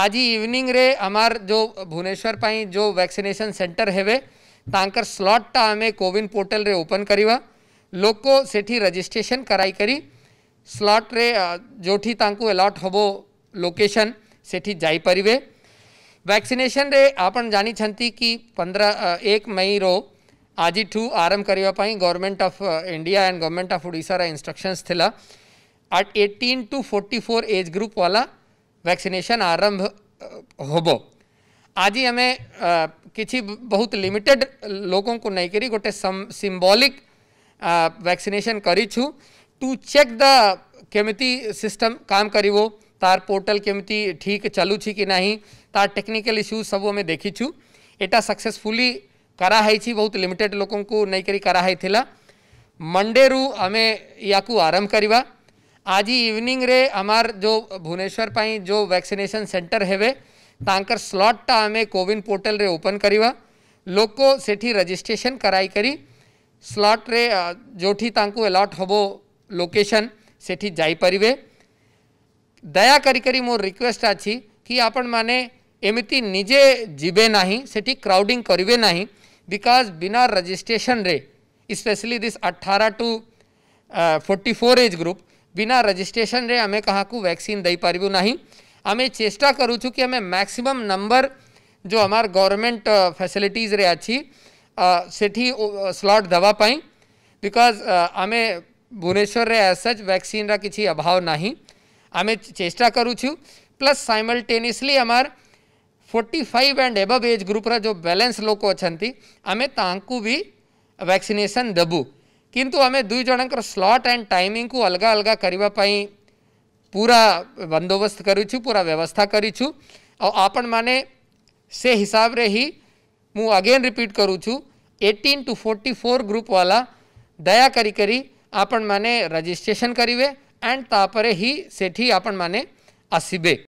आज इवनिंग रे अमार जो भुवनेश्वर पाई जो वैक्सीनेशन सेंटर हेवे तांकर स्लॉट टा कोविन पोर्टल रे ओपन करवा लोक से रजिस्ट्रेशन कराई करी स्लॉट रे जोठी तांकु अलॉट हबो लोकेशन से जापरवे वैक्सीनेशन रे आपण जानी छंती कि पंद्रह एक मई रो आज ठू आरंभ करने government of India and government of Orissa रा इंस्ट्रक्शंस थिला एट 18 टू 44 एज ग्रुप वाला वैक्सीनेशन आरंभ होबो आज ही हमें कि बहुत लिमिटेड लोगों को नहीं करी गोटे सिंबॉलिक वैक्सीनेशन करी छु टू चेक द केमती सिस्टम काम कर तार पोर्टल केमती ठीक चलुछि कि नहीं तार टेक्निकल इश्यूज सब देखी छु एटा सक्सेसफुली कराई बहुत लिमिटेड लोक नहीं करी कराई मंडे रु आम या आरंभ करवा आज इवनिंग रे अमार जो भुवनेश्वर पाई जो वैक्सीनेशन सेंटर हेवे तांकर स्लॉट टा कोविन पोर्टल रे ओपन करवा लोक से रजिस्ट्रेशन कराई करी स्लॉट रे जो अलॉट हबो लोकेशन से जाई दया करी करी मोर रिक्वेस्ट अच्छी कि आपण माने एमती निजे जीवे ना से क्राउडिंग करिवे ना बिकॉज बिना रजिस्ट्रेशन रे स्पेशली दिस अठारह टू फोर एज ग्रुप बिना रजिस्ट्रेसन आम क्या वैक्सीन दे पारू ना आम चेष्टा करूँ कि आम मैक्सीम नंबर जो आम गवर्नमेंट फैसिलिटीज़ रे अच्छी से स्लट दवापाई बिकज आमे भुवनेश्वर रे एज सच वैक्सीन रा किसी अभाव ना आम चेष्टा करूचु प्लस सैमलटेनियसली आमार 45 एंड एबव एज ग्रुप रा जो बैलेंस लोक अच्छा आम ताकू भी वैक्सीनेसन देबू কিন্তু અમે দুই જણનો સ્લોટ એન્ડ ટાઈમિંગ કુ અલગ અલગ કરીવા પર પૂરા બંધોબસ્ત કરી છું પૂરા વ્યવસ્થા કરી છું આ પણ મને સે હિસાબ રહી હું अगेन रिपीट કરું છું 18 ટુ 44 ગ્રુપ વાલા દયા કરી કરી આપણ મને રજીસ્ટ્રેશન કરીવે એન્ડ તા પરે હી સેઠી આપણ મને আসিબે